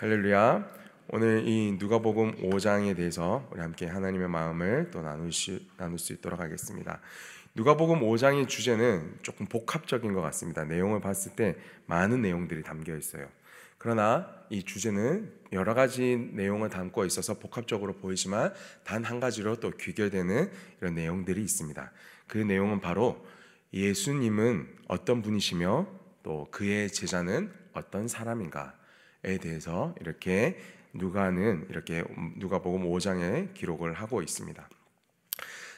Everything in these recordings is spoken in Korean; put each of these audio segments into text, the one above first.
할렐루야. 오늘 이 누가복음 5장에 대해서 우리 함께 하나님의 마음을 또 나눌 수, 나눌 수 있도록 하겠습니다. 누가복음 5장의 주제는 조금 복합적인 것 같습니다. 내용을 봤을 때 많은 내용들이 담겨 있어요. 그러나 이 주제는 여러 가지 내용을 담고 있어서 복합적으로 보이지만 단 한 가지로 또 귀결되는 이런 내용들이 있습니다. 그 내용은 바로 예수님은 어떤 분이시며 또 그의 제자는 어떤 사람인가 에 대해서 이렇게 누가는 이렇게 누가복음 5장에 기록을 하고 있습니다.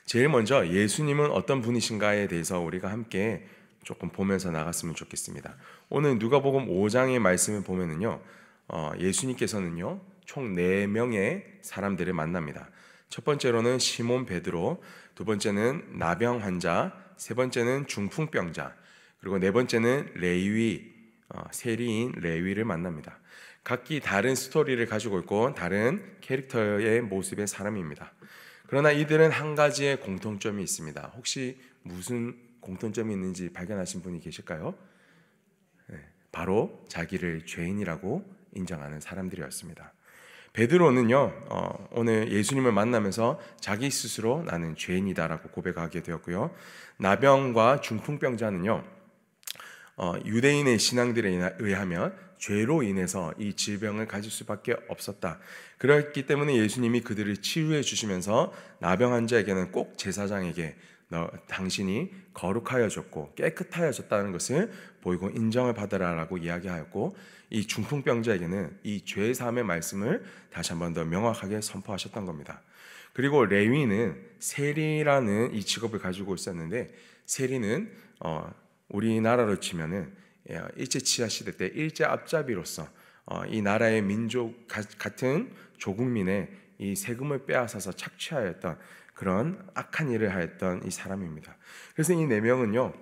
제일 먼저 예수님은 어떤 분이신가에 대해서 우리가 함께 조금 보면서 나갔으면 좋겠습니다. 오늘 누가복음 5장의 말씀을 보면은요. 어, 예수님께서는요. 총 4명의 사람들을 만납니다. 첫 번째로는 시몬 베드로, 두 번째는 나병 환자, 세 번째는 중풍병자, 그리고 네 번째는 레위 어, 세리인 레위를 만납니다. 각기 다른 스토리를 가지고 있고 다른 캐릭터의 모습의 사람입니다. 그러나 이들은 한 가지의 공통점이 있습니다. 혹시 무슨 공통점이 있는지 발견하신 분이 계실까요? 네, 바로 자기를 죄인이라고 인정하는 사람들이었습니다. 베드로는요 어, 오늘 예수님을 만나면서 자기 스스로 나는 죄인이다라고 고백하게 되었고요 나병과 중풍병자는요 어, 유대인의 신앙들에 의하면 죄로 인해서 이 질병을 가질 수밖에 없었다. 그렇기 때문에 예수님이 그들을 치유해 주시면서 나병 환자에게는 꼭 제사장에게 너, 당신이 거룩하여졌고 깨끗하여졌다는 것을 보이고 인정을 받으라라고 이야기하였고 이 중풍병자에게는 이죄 사함의 말씀을 다시 한 번 더 명확하게 선포하셨던 겁니다. 그리고 레위는 세리라는 이 직업을 가지고 있었는데 세리는 어, 우리나라로 치면은 예, 일제 치하 시대 때 일제 앞잡이로서 어, 이 나라의 민족 같은 조국민의 이 세금을 빼앗아서 착취하였던 그런 악한 일을 하였던 이 사람입니다. 그래서 이 네 명은요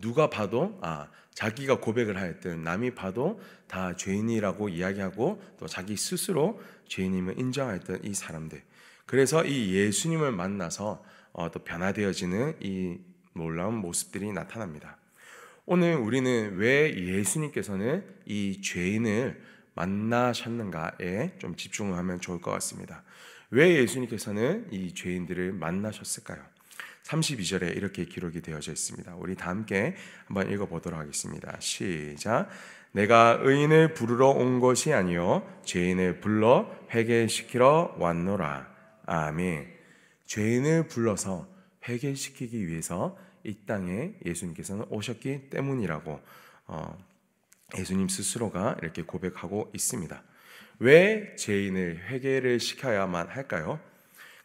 누가 봐도 아 자기가 고백을 하였든 남이 봐도 다 죄인이라고 이야기하고 또 자기 스스로 죄인임을 인정하였던 이 사람들. 그래서 이 예수님을 만나서 어, 또 변화되어지는 이 놀라운 모습들이 나타납니다. 오늘 우리는 왜 예수님께서는 이 죄인을 만나셨는가에 좀 집중을 하면 좋을 것 같습니다. 왜 예수님께서는 이 죄인들을 만나셨을까요? 32절에 이렇게 기록이 되어져 있습니다. 우리 다 함께 한번 읽어 보도록 하겠습니다. 시작. 내가 의인을 부르러 온 것이 아니요 죄인을 불러 회개시키러 왔노라. 아멘. 죄인을 불러서 회개시키기 위해서 이 땅에 예수님께서는 오셨기 때문이라고 어, 예수님 스스로가 이렇게 고백하고 있습니다. 왜 죄인을 회개를 시켜야만 할까요?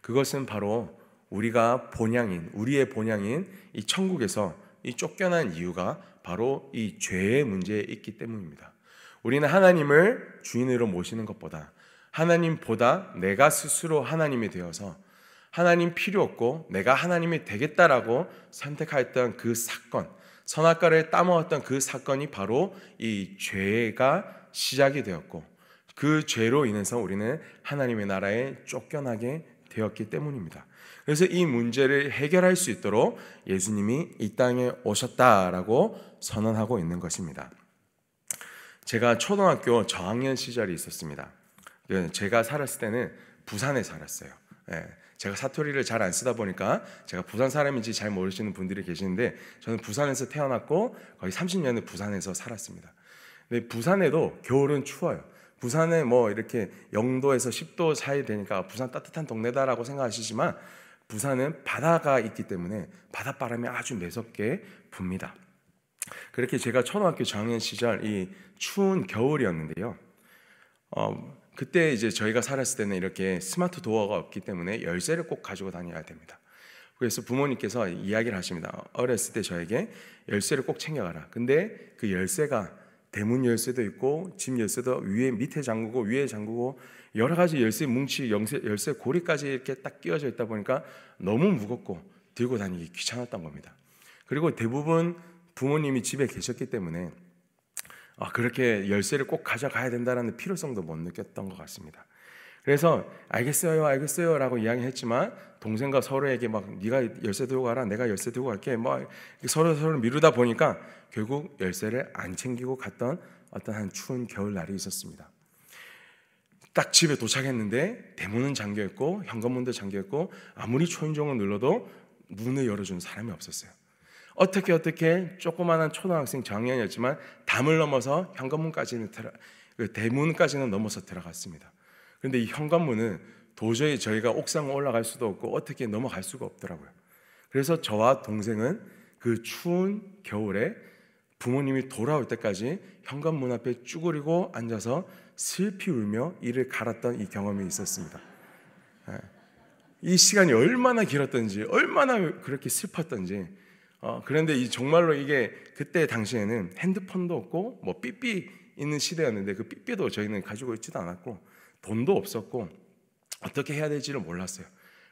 그것은 바로 우리가 본향인 우리의 본향인 이 천국에서 이 쫓겨난 이유가 바로 이 죄의 문제에 있기 때문입니다. 우리는 하나님을 주인으로 모시는 것보다 하나님보다 내가 스스로 하나님이 되어서 하나님 필요 없고 내가 하나님이 되겠다라고 선택했던 그 사건, 선악과를 따먹었던 그 사건이 바로 이 죄가 시작이 되었고 그 죄로 인해서 우리는 하나님의 나라에 쫓겨나게 되었기 때문입니다. 그래서 이 문제를 해결할 수 있도록 예수님이 이 땅에 오셨다라고 선언하고 있는 것입니다. 제가 초등학교 저학년 시절이 있었습니다. 예, 제가 살았을 때는 부산에 살았어요. 예, 제가 사투리를 잘 안 쓰다 보니까 제가 부산 사람인지 잘 모르시는 분들이 계시는데 저는 부산에서 태어났고 거의 30년을 부산에서 살았습니다. 근데 부산에도 겨울은 추워요. 부산에 뭐 이렇게 영도에서 10도 사이 되니까 부산 따뜻한 동네다라고 생각하시지만 부산은 바다가 있기 때문에 바닷바람이 아주 매섭게 붑니다. 그렇게 제가 초등학교 저학년 시절 이 추운 겨울이었는데요. 어, 그때 이제 저희가 살았을 때는 이렇게 스마트 도어가 없기 때문에 열쇠를 꼭 가지고 다녀야 됩니다. 그래서 부모님께서 이야기를 하십니다. 어렸을 때 저에게 열쇠를 꼭 챙겨가라. 근데 그 열쇠가 대문 열쇠도 있고 집 열쇠도 위에 밑에 잠그고 위에 잠그고 여러 가지 열쇠 뭉치 열쇠, 열쇠 고리까지 이렇게 딱 끼워져 있다 보니까 너무 무겁고 들고 다니기 귀찮았던 겁니다. 그리고 대부분 부모님이 집에 계셨기 때문에 아, 그렇게 열쇠를 꼭 가져가야 된다는 필요성도 못 느꼈던 것 같습니다. 그래서 알겠어요, 알겠어요라고 이야기했지만 동생과 서로에게 막 네가 열쇠 들고 가라, 내가 열쇠 들고 갈게, 뭐 서로 서로 미루다 보니까 결국 열쇠를 안 챙기고 갔던 어떤 한 추운 겨울 날이 있었습니다. 딱 집에 도착했는데 대문은 잠겨 있고 현관문도 잠겨 있고 아무리 초인종을 눌러도 문을 열어주는 사람이 없었어요. 어떻게 어떻게 조그마한 초등학생 장년이었지만 담을 넘어서 현관문까지는 들 그 대문까지는 넘어서 들어갔습니다. 그런데 이 현관문은 도저히 저희가 옥상 올라갈 수도 없고 어떻게 넘어갈 수가 없더라고요. 그래서 저와 동생은 그 추운 겨울에 부모님이 돌아올 때까지 현관문 앞에 쭈그리고 앉아서 슬피 울며 이를 갈았던 이 경험이 있었습니다. 예. 이 시간이 얼마나 길었던지, 얼마나 그렇게 슬펐던지 어, 그런데 이 정말로 이게 그때 당시에는 핸드폰도 없고 뭐 삐삐 있는 시대였는데 그 삐삐도 저희는 가지고 있지도 않았고 돈도 없었고 어떻게 해야 될지를 몰랐어요.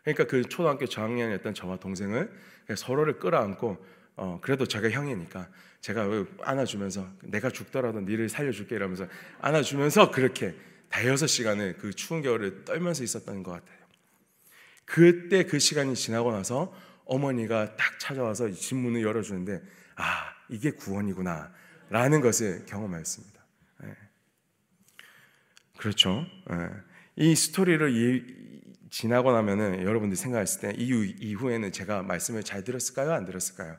그러니까 그 초등학교 저학년이었던 저와 동생을 서로를 끌어안고 어, 그래도 제가 형이니까 제가 안아주면서 내가 죽더라도 너를 살려줄게 이러면서 안아주면서 그렇게 다섯 시간을 그 추운 겨울을 떨면서 있었던 것 같아요. 그때 그 시간이 지나고 나서 어머니가 딱 찾아와서 이 집문을 열어주는데 아 이게 구원이구나 라는 것을 경험하였습니다. 예. 그렇죠. 예. 이 스토리를 이, 지나고 나면은 여러분들이 생각했을 때 이후, 이후에는 제가 말씀을 잘 들었을까요? 안 들었을까요?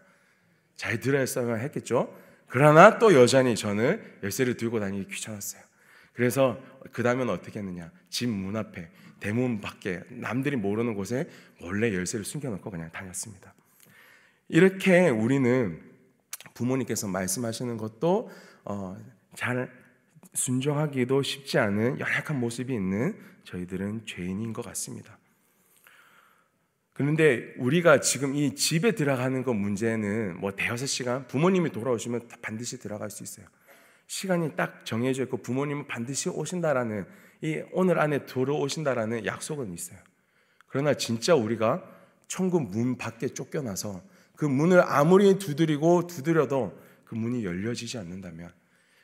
잘 들었으면 했겠죠. 그러나 또 여전히 저는 열쇠를 들고 다니기 귀찮았어요. 그래서 그 다음엔 어떻게 했느냐? 집 문 앞에 대문 밖에 남들이 모르는 곳에 원래 열쇠를 숨겨놓고 그냥 다녔습니다. 이렇게 우리는 부모님께서 말씀하시는 것도 어, 잘 순종하기도 쉽지 않은 연약한 모습이 있는 저희들은 죄인인 것 같습니다. 그런데 우리가 지금 이 집에 들어가는 것 문제는 뭐 대여섯 시간 부모님이 돌아오시면 반드시 들어갈 수 있어요. 시간이 딱 정해져 있고 부모님은 반드시 오신다라는 이 오늘 안에 들어오신다라는 약속은 있어요. 그러나 진짜 우리가 천국 문 밖에 쫓겨나서 그 문을 아무리 두드리고 두드려도 그 문이 열려지지 않는다면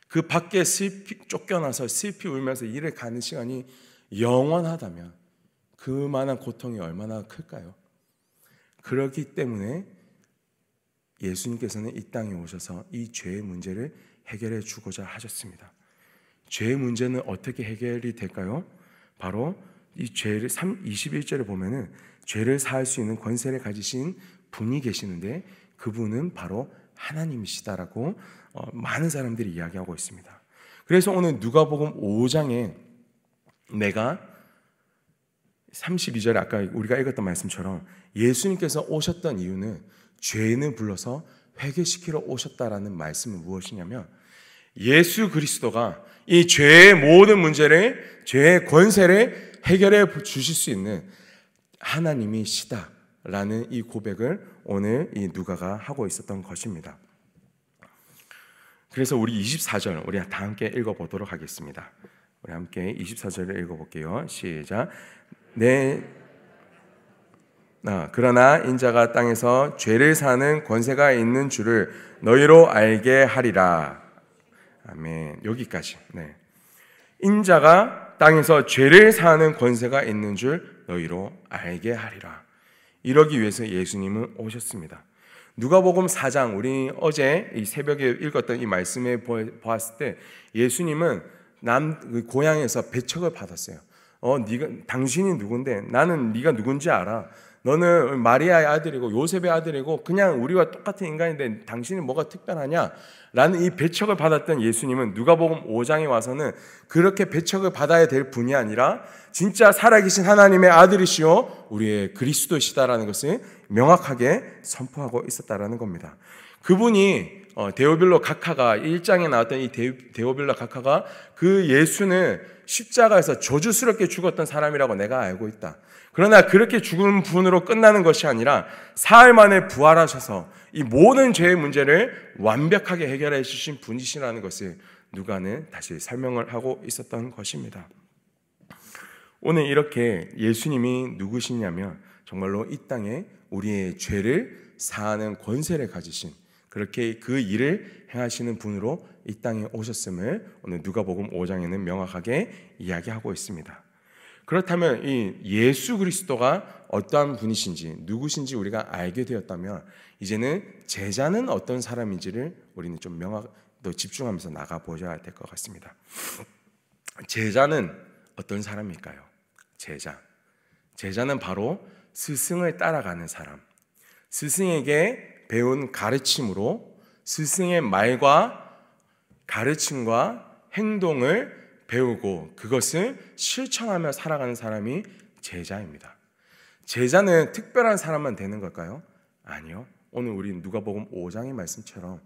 그 밖에 슬피 쫓겨나서 슬피 울면서 일을 가는 시간이 영원하다면 그만한 고통이 얼마나 클까요? 그렇기 때문에 예수님께서는 이 땅에 오셔서 이 죄의 문제를 해결해 주고자 하셨습니다. 죄의 문제는 어떻게 해결이 될까요? 바로 이 죄를 3, 21절에 보면은 죄를 사할 수 있는 권세를 가지신 분이 계시는데 그분은 바로 하나님이시다라고 어, 많은 사람들이 이야기하고 있습니다. 그래서 오늘 누가복음 5장에 내가 32절에 아까 우리가 읽었던 말씀처럼 예수님께서 오셨던 이유는 죄인을 불러서 회개시키러 오셨다라는 말씀은 무엇이냐면 예수 그리스도가 이 죄의 모든 문제를 죄의 권세를 해결해 주실 수 있는 하나님이시다라는 이 고백을 오늘 이 누가가 하고 있었던 것입니다. 그래서 우리 24절 우리 다 함께 읽어 보도록 하겠습니다. 우리 함께 24절을 읽어 볼게요. 시작. 내 아, 그러나 인자가 땅에서 죄를 사는 권세가 있는 줄을 너희로 알게 하리라. 아멘. 여기까지. 네. 인자가 땅에서 죄를 사하는 권세가 있는 줄 너희로 알게 하리라. 이러기 위해서 예수님은 오셨습니다. 누가복음 4장 우리 어제 이 새벽에 읽었던 이 말씀에 보았을 때 예수님은 남 그 고향에서 배척을 받았어요. 어, 네가 당신이 누군데 나는 네가 누군지 알아. 너는 마리아의 아들이고 요셉의 아들이고 그냥 우리와 똑같은 인간인데 당신이 뭐가 특별하냐? 라는 이 배척을 받았던 예수님은 누가복음 5장에 와서는 그렇게 배척을 받아야 될 분이 아니라 진짜 살아계신 하나님의 아들이시요 우리의 그리스도시다라는 것을 명확하게 선포하고 있었다라는 겁니다. 그분이 어, 데오빌로 각하가 1장에 나왔던 이 데오, 빌로 각하가 그 예수는 십자가에서 저주스럽게 죽었던 사람이라고 내가 알고 있다. 그러나 그렇게 죽은 분으로 끝나는 것이 아니라 사흘 만에 부활하셔서 이 모든 죄의 문제를 완벽하게 해결해 주신 분이시라는 것을 누가는 다시 설명을 하고 있었던 것입니다. 오늘 이렇게 예수님이 누구시냐면 정말로 이 땅에 우리의 죄를 사하는 권세를 가지신 그렇게 그 일을 행하시는 분으로 이 땅에 오셨음을 오늘 누가복음 5장에는 명확하게 이야기하고 있습니다. 그렇다면 이 예수 그리스도가 어떠한 분이신지 누구신지 우리가 알게 되었다면 이제는 제자는 어떤 사람인지를 우리는 좀 명확 더 집중하면서 나가 보셔야 될 것 같습니다. 제자는 어떤 사람일까요? 제자. 제자는 바로 스승을 따라가는 사람. 스승에게 배운 가르침으로 스승의 말과 가르침과 행동을 배우고 그것을 실천하며 살아가는 사람이 제자입니다. 제자는 특별한 사람만 되는 걸까요? 아니요. 오늘 우리 누가복음 5장의 말씀처럼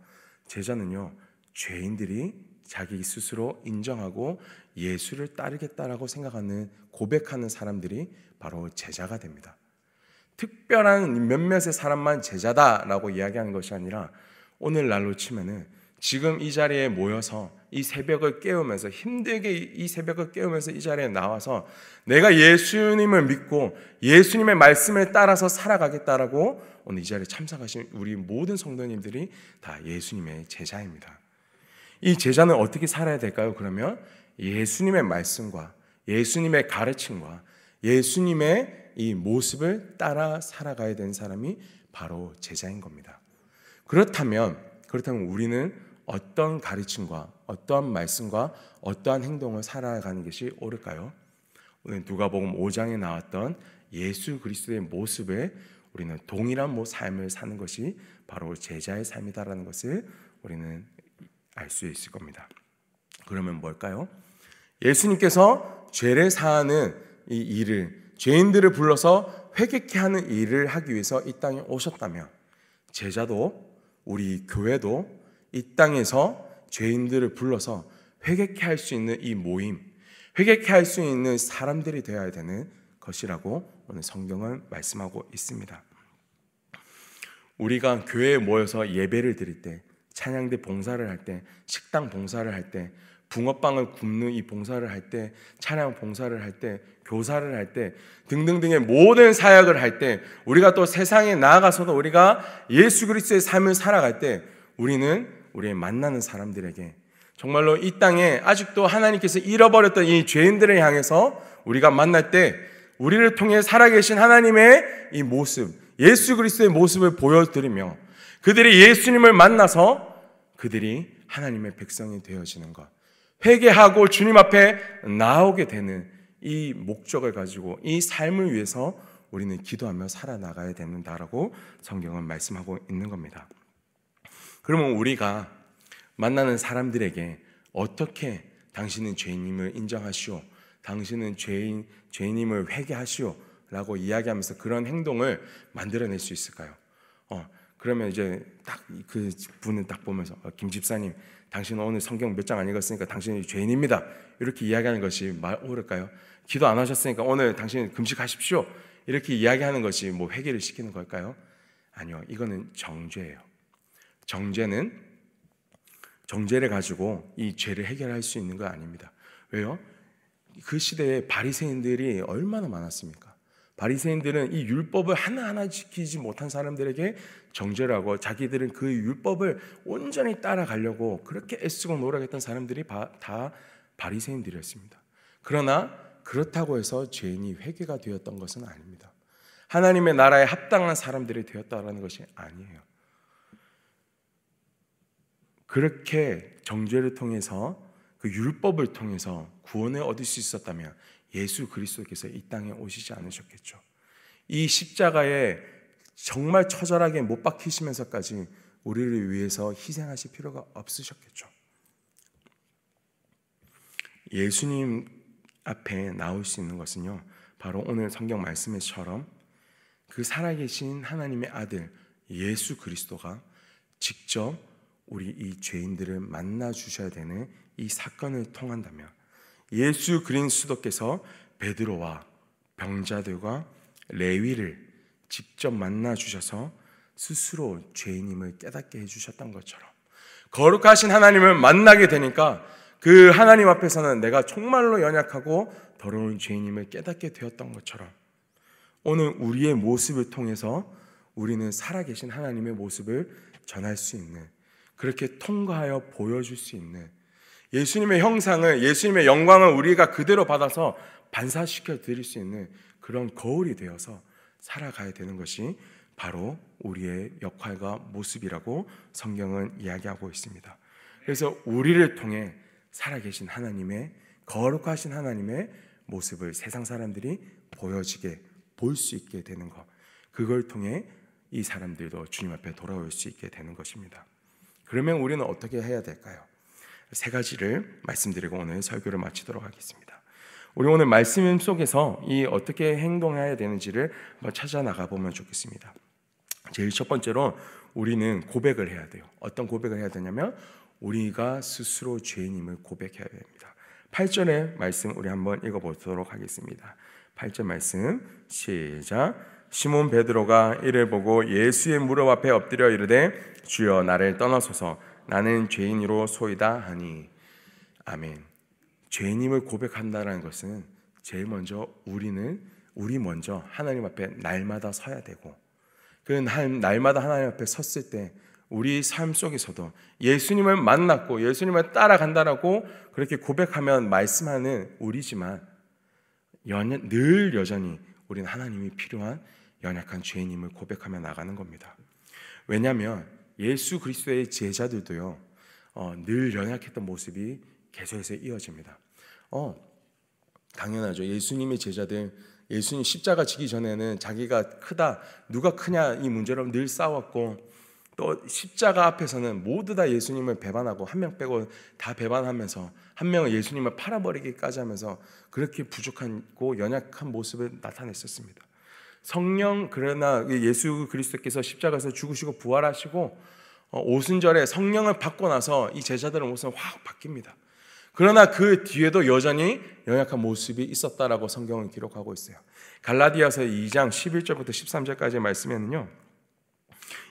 제자는요. 죄인들이 자기 스스로 인정하고 예수를 따르겠다라고 생각하는 고백하는 사람들이 바로 제자가 됩니다. 특별한 몇몇의 사람만 제자다라고 이야기하는 것이 아니라 오늘날로 치면은 지금 이 자리에 모여서 이 새벽을 깨우면서 힘들게 이 새벽을 깨우면서 이 자리에 나와서 내가 예수님을 믿고 예수님의 말씀을 따라서 살아가겠다라고 오늘 이 자리에 참석하신 우리 모든 성도님들이 다 예수님의 제자입니다. 이 제자는 어떻게 살아야 될까요? 그러면 예수님의 말씀과 예수님의 가르침과 예수님의 이 모습을 따라 살아가야 되는 사람이 바로 제자인 겁니다. 그렇다면 그렇다면 우리는 어떤 가르침과 어떠한 말씀과 어떠한 행동을 살아가는 것이 옳을까요? 오늘 누가복음 5장에 나왔던 예수 그리스도의 모습에 우리는 동일한 모 뭐 삶을 사는 것이 바로 제자의 삶이다라는 것을 우리는 알 수 있을 겁니다. 그러면 뭘까요? 예수님께서 죄를 사하는 이 일을 죄인들을 불러서 회개케 하는 일을 하기 위해서 이 땅에 오셨다면 제자도 우리 교회도 이 땅에서 죄인들을 불러서 회개케 할 수 있는 이 모임, 회개케 할 수 있는 사람들이 되어야 되는 것이라고 오늘 성경은 말씀하고 있습니다. 우리가 교회에 모여서 예배를 드릴 때, 찬양대 봉사를 할 때, 식당 봉사를 할 때, 붕어빵을 굽는 이 봉사를 할 때, 차량 봉사를 할 때, 교사를 할 때, 등등등의 모든 사역을 할 때, 우리가 또 세상에 나아가서도 우리가 예수 그리스도의 삶을 살아갈 때, 우리는 우리의 만나는 사람들에게 정말로 이 땅에 아직도 하나님께서 잃어버렸던 이 죄인들을 향해서 우리가 만날 때 우리를 통해 살아계신 하나님의 이 모습, 예수 그리스도의 모습을 보여드리며 그들이 예수님을 만나서 그들이 하나님의 백성이 되어지는 것, 회개하고 주님 앞에 나오게 되는 이 목적을 가지고 이 삶을 위해서 우리는 기도하며 살아나가야 된다라고 성경은 말씀하고 있는 겁니다. 그러면 우리가 만나는 사람들에게 어떻게 당신은 죄인임을 인정하시오. 당신은 죄인, 죄인임을 회개하시오. 라고 이야기하면서 그런 행동을 만들어낼 수 있을까요? 어, 그러면 이제 딱 그 분을 딱 보면서 어, 김 집사님, 당신은 오늘 성경 몇 장 안 읽었으니까 당신은 죄인입니다. 이렇게 이야기하는 것이 옳을까요? 기도 안 하셨으니까 오늘 당신은 금식하십시오. 이렇게 이야기하는 것이 뭐 회개를 시키는 걸까요? 아니요, 이거는 정죄예요. 정죄는 정죄를 가지고 이 죄를 해결할 수 있는 거 아닙니다. 왜요? 그 시대에 바리새인들이 얼마나 많았습니까? 바리새인들은 이 율법을 하나하나 지키지 못한 사람들에게 정죄라고 자기들은 그 율법을 온전히 따라가려고 그렇게 애쓰고 노력했던 사람들이 다 바리새인들이었습니다. 그러나 그렇다고 해서 죄인이 회개가 되었던 것은 아닙니다. 하나님의 나라에 합당한 사람들이 되었다라는 것이 아니에요. 그렇게 정죄를 통해서 그 율법을 통해서 구원을 얻을 수 있었다면 예수 그리스도께서 이 땅에 오시지 않으셨겠죠. 이 십자가에 정말 처절하게 못 박히시면서까지 우리를 위해서 희생하실 필요가 없으셨겠죠. 예수님 앞에 나올 수 있는 것은요, 바로 오늘 성경 말씀에처럼 그 살아계신 하나님의 아들 예수 그리스도가 직접 우리 이 죄인들을 만나 주셔야 되는 이 사건을 통한다면 예수 그리스도께서 베드로와 병자들과 레위를 직접 만나 주셔서 스스로 죄인임을 깨닫게 해 주셨던 것처럼 거룩하신 하나님을 만나게 되니까 그 하나님 앞에서는 내가 정말로 연약하고 더러운 죄인임을 깨닫게 되었던 것처럼 오늘 우리의 모습을 통해서 우리는 살아계신 하나님의 모습을 전할 수 있는 그렇게 통과하여 보여줄 수 있는 예수님의 형상을, 예수님의 영광을 우리가 그대로 받아서 반사시켜 드릴 수 있는 그런 거울이 되어서 살아가야 되는 것이 바로 우리의 역할과 모습이라고 성경은 이야기하고 있습니다. 그래서 우리를 통해 살아계신 하나님의 거룩하신 하나님의 모습을 세상 사람들이 보여지게 볼 수 있게 되는 것. 그걸 통해 이 사람들도 주님 앞에 돌아올 수 있게 되는 것입니다. 그러면 우리는 어떻게 해야 될까요? 세 가지를 말씀드리고 오늘 설교를 마치도록 하겠습니다. 우리 오늘 말씀 속에서 이 어떻게 행동해야 되는지를 찾아 나가 보면 좋겠습니다. 제일 첫 번째로 우리는 고백을 해야 돼요. 어떤 고백을 해야 되냐면 우리가 스스로 죄인임을 고백해야 됩니다. 8절의 말씀 우리 한번 읽어 보도록 하겠습니다. 8절 말씀 시작 시몬 베드로가 이를 보고 예수의 무릎 앞에 엎드려 이르되 주여 나를 떠나소서 나는 죄인으로 소이다 하니 아멘. 죄인임을 고백한다라는 것은 제일 먼저 우리는 우리 먼저 하나님 앞에 날마다 서야 되고 그 날마다 하나님 앞에 섰을 때 우리 삶 속에서도 예수님을 만났고 예수님을 따라간다라고 그렇게 고백하면 말씀하는 우리지만 연, 늘 여전히 우리는 하나님이 필요한 연약한 죄인임을 고백하며 나가는 겁니다. 왜냐하면 예수 그리스도의 제자들도요 어, 늘 연약했던 모습이 계속해서 이어집니다. 어 당연하죠. 예수님의 제자들 예수님 십자가 지기 전에는 자기가 크다 누가 크냐 이 문제로 늘 싸웠고 또 십자가 앞에서는 모두 다 예수님을 배반하고 한 명 빼고 다 배반하면서 한 명은 예수님을 팔아버리기까지 하면서 그렇게 부족하고 연약한 모습을 나타냈었습니다. 성령 그러나 예수 그리스도께서 십자가에서 죽으시고 부활하시고 어, 오순절에 성령을 받고 나서 이 제자들의 모습은 확 바뀝니다. 그러나 그 뒤에도 여전히 연약한 모습이 있었다라고 성경은 기록하고 있어요. 갈라디아서 2장 11절부터 1 3절까지 말씀에는요.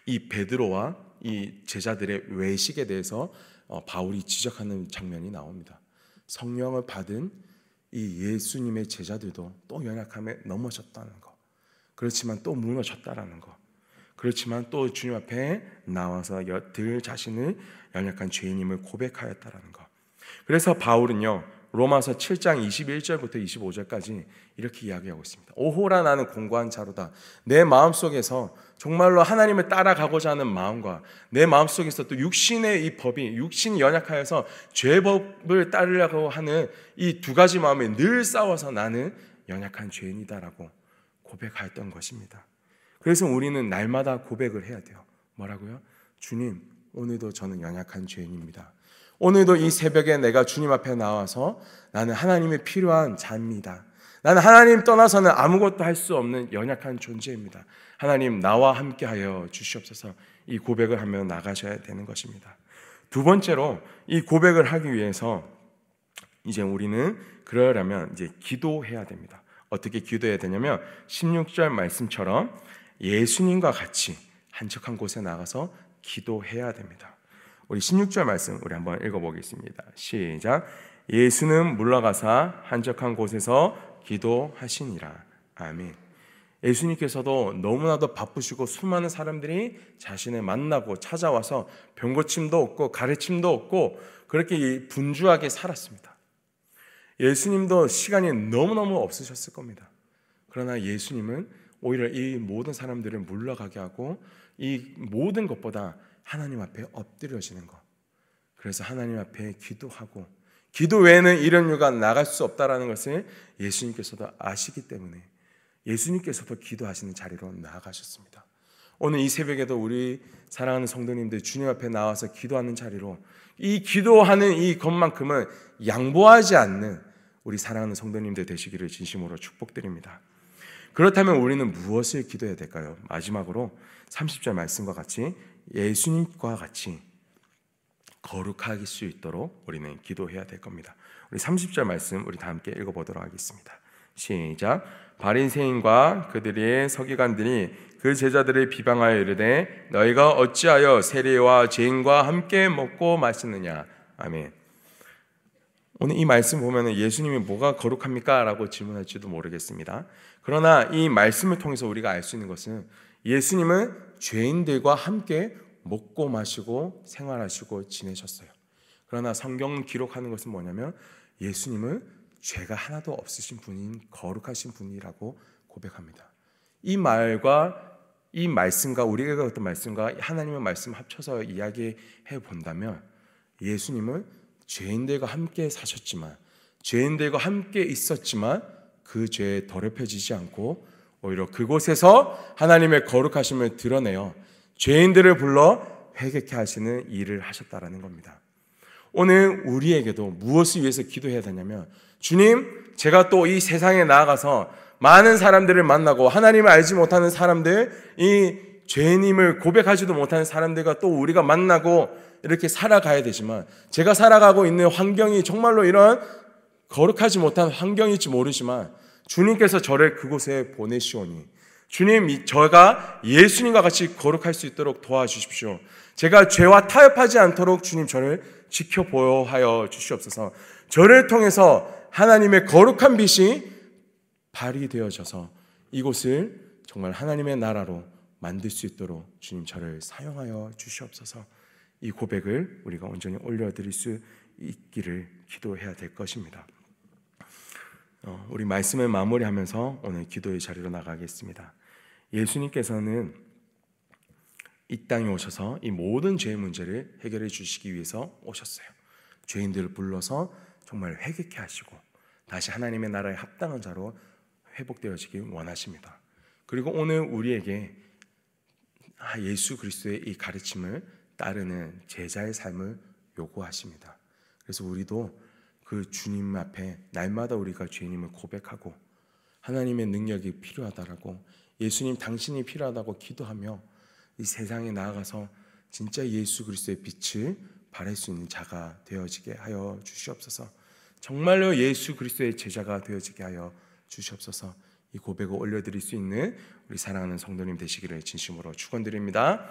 이 베드로와 이 제자들의 외식에 대해서 어, 바울이 지적하는 장면이 나옵니다. 성령을 받은 이 예수님의 제자들도 또 연약함에 넘어졌다는 것. 그렇지만 또 무너졌다라는 거. 그렇지만 또 주님 앞에 나와서 들 자신을 연약한 죄인임을 고백하였다라는 거. 그래서 바울은요. 로마서 7장 21절부터 25절까지 이렇게 이야기하고 있습니다. 오호라 나는 공고한 자로다. 내 마음속에서 정말로 하나님을 따라가고자 하는 마음과 내 마음속에서 또 육신의 이 법이 육신 연약하여서 죄법을 따르려고 하는 이 두 가지 마음에 늘 싸워서 나는 연약한 죄인이다라고 고백하였던 것입니다. 그래서 우리는 날마다 고백을 해야 돼요. 뭐라고요? 주님, 오늘도 저는 연약한 죄인입니다. 오늘도 이 새벽에 내가 주님 앞에 나와서 나는 하나님이 필요한 자입니다. 나는 하나님 떠나서는 아무것도 할 수 없는 연약한 존재입니다. 하나님, 나와 함께하여 주시옵소서 이 고백을 하며 나가셔야 되는 것입니다. 두 번째로 이 고백을 하기 위해서 이제 우리는 그러려면 이제 기도해야 됩니다. 어떻게 기도해야 되냐면 16절 말씀처럼 예수님과 같이 한적한 곳에 나가서 기도해야 됩니다. 우리 16절 말씀 우리 한번 읽어보겠습니다. 시작. 예수는 물러가사 한적한 곳에서 기도하시니라. 아멘. 예수님께서도 너무나도 바쁘시고 수많은 사람들이 자신을 만나고 찾아와서 병고침도 없고 가르침도 없고 그렇게 분주하게 살았습니다. 예수님도 시간이 너무너무 없으셨을 겁니다. 그러나 예수님은 오히려 이 모든 사람들을 물러가게 하고 이 모든 것보다 하나님 앞에 엎드려지는 것. 그래서 하나님 앞에 기도하고 기도 외에는 이런 유가 나갈 수 없다라는 것을 예수님께서도 아시기 때문에 예수님께서도 기도하시는 자리로 나아가셨습니다. 오늘 이 새벽에도 우리 사랑하는 성도님들 주님 앞에 나와서 기도하는 자리로 이 기도하는 이 것만큼은 양보하지 않는 우리 사랑하는 성도님들 되시기를 진심으로 축복드립니다. 그렇다면 우리는 무엇을 기도해야 될까요? 마지막으로 30절 말씀과 같이 예수님과 같이 거룩할 수 있도록 우리는 기도해야 될 겁니다. 우리 30절 말씀 우리 다 함께 읽어 보도록 하겠습니다. 시작. 바리새인과 그들의 서기관들이 그 제자들을 비방하여 이르되 너희가 어찌하여 세례와 죄인과 함께 먹고 마시느냐. 아멘. 오늘 이 말씀 보면 예수님이 뭐가 거룩합니까? 라고 질문할지도 모르겠습니다. 그러나 이 말씀을 통해서 우리가 알 수 있는 것은 예수님은 죄인들과 함께 먹고 마시고 생활하시고 지내셨어요. 그러나 성경 기록하는 것은 뭐냐면 예수님은 죄가 하나도 없으신 분인 거룩하신 분이라고 고백합니다. 이 말과 이 말씀과 우리가 어떤 말씀과 하나님의 말씀 합쳐서 이야기해 본다면 예수님은 죄인들과 함께 사셨지만 죄인들과 함께 있었지만 그 죄에 더럽혀지지 않고 오히려 그곳에서 하나님의 거룩하심을 드러내어 죄인들을 불러 회개케 하시는 일을 하셨다라는 겁니다. 오늘 우리에게도 무엇을 위해서 기도해야 되냐면 주님, 제가 또 이 세상에 나아가서 많은 사람들을 만나고 하나님을 알지 못하는 사람들, 이 죄인임을 고백하지도 못하는 사람들과 또 우리가 만나고 이렇게 살아가야 되지만 제가 살아가고 있는 환경이 정말로 이런 거룩하지 못한 환경일지 모르지만 주님께서 저를 그곳에 보내시오니 주님 저가 예수님과 같이 거룩할 수 있도록 도와주십시오. 제가 죄와 타협하지 않도록 주님 저를 지켜보여 하여 주시옵소서. 저를 통해서 하나님의 거룩한 빛이 발휘되어져서 이곳을 정말 하나님의 나라로 만들 수 있도록 주님 저를 사용하여 주시옵소서. 이 고백을 우리가 온전히 올려드릴 수 있기를 기도해야 될 것입니다. 어, 우리 말씀을 마무리하면서 오늘 기도의 자리로 나가겠습니다. 예수님께서는 이 땅에 오셔서 이 모든 죄의 문제를 해결해 주시기 위해서 오셨어요. 죄인들을 불러서 정말 회개케 하시고 다시 하나님의 나라에 합당한 자로 회복되어지길 원하십니다. 그리고 오늘 우리에게 아, 예수 그리스도의 이 가르침을 따르는 제자의 삶을 요구하십니다. 그래서 우리도 그 주님 앞에 날마다 우리가 주님을 고백하고 하나님의 능력이 필요하다라고 예수님 당신이 필요하다고 기도하며 이 세상에 나아가서 진짜 예수 그리스도의 빛을 바랄 수 있는 자가 되어지게 하여 주시옵소서. 정말로 예수 그리스도의 제자가 되어지게 하여 주시옵소서. 이 고백을 올려드릴 수 있는 우리 사랑하는 성도님 되시기를 진심으로 축원드립니다.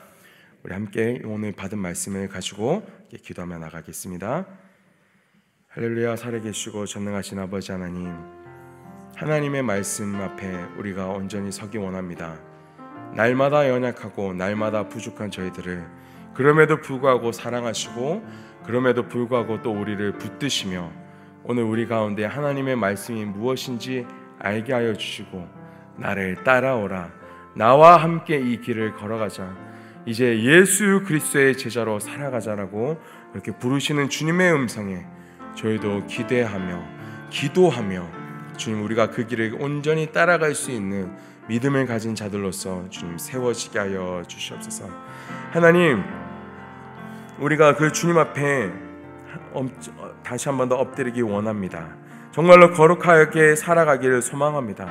우리 함께 오늘 받은 말씀을 가지고 기도하며 나가겠습니다. 할렐루야 살아계시고 전능하신 아버지 하나님 하나님의 말씀 앞에 우리가 온전히 서기 원합니다. 날마다 연약하고 날마다 부족한 저희들을 그럼에도 불구하고 사랑하시고 그럼에도 불구하고 또 우리를 붙드시며 오늘 우리 가운데 하나님의 말씀이 무엇인지 알게 하여 주시고 나를 따라오라. 나와 함께 이 길을 걸어가자. 이제 예수 그리스도의 제자로 살아가자라고 이렇게 부르시는 주님의 음성에 저희도 기대하며 기도하며 주님 우리가 그 길을 온전히 따라갈 수 있는 믿음을 가진 자들로서 주님 세워지게 하여 주시옵소서. 하나님 우리가 그 주님 앞에 다시 한 번 더 엎드리기 원합니다. 정말로 거룩하게 살아가기를 소망합니다.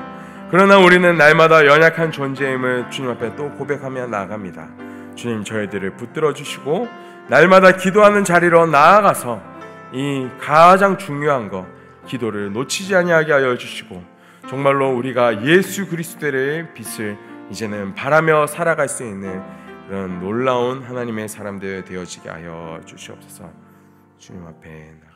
그러나 우리는 날마다 연약한 존재임을 주님 앞에 또 고백하며 나아갑니다. 주님 저희들을 붙들어 주시고 날마다 기도하는 자리로 나아가서 이 가장 중요한 것 기도를 놓치지 아니하게 하여 주시고 정말로 우리가 예수 그리스도의 빛을 이제는 바라며 살아갈 수 있는 그런 놀라운 하나님의 사람들 되어지게 하여 주시옵소서. 주님 앞에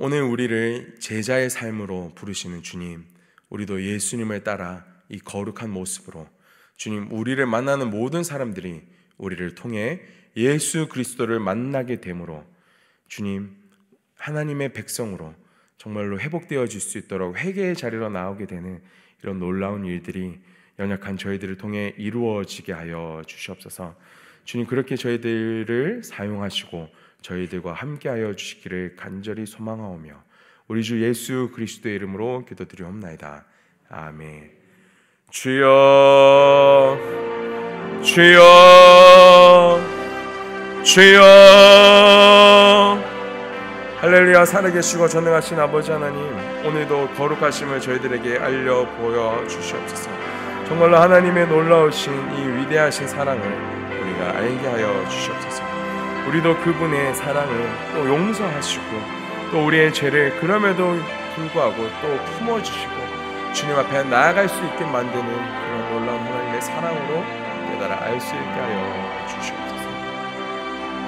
오늘 우리를 제자의 삶으로 부르시는 주님, 우리도 예수님을 따라 이 거룩한 모습으로 주님, 우리를 만나는 모든 사람들이 우리를 통해 예수 그리스도를 만나게 되므로 주님, 하나님의 백성으로 정말로 회복되어질 수 있도록 회개의 자리로 나오게 되는 이런 놀라운 일들이 연약한 저희들을 통해 이루어지게 하여 주시옵소서. 주님 그렇게 저희들을 사용하시고 저희들과 함께하여 주시기를 간절히 소망하오며 우리 주 예수 그리스도의 이름으로 기도드리옵나이다. 아멘. 주여, 주여, 주여. 할렐루야 살아계시고 전능하신 아버지 하나님, 오늘도 거룩하심을 저희들에게 알려 보여 주시옵소서. 정말로 하나님의 놀라우신 이 위대하신 사랑을 우리가 알게 하여 주시옵소서. 우리도 그분의 사랑을 또 용서하시고 또 우리의 죄를 그럼에도 불구하고 또 품어주시고 주님 앞에 나아갈 수 있게 만드는 그런 놀라운 하나님의 사랑으로 깨달아 알 수 있게 하여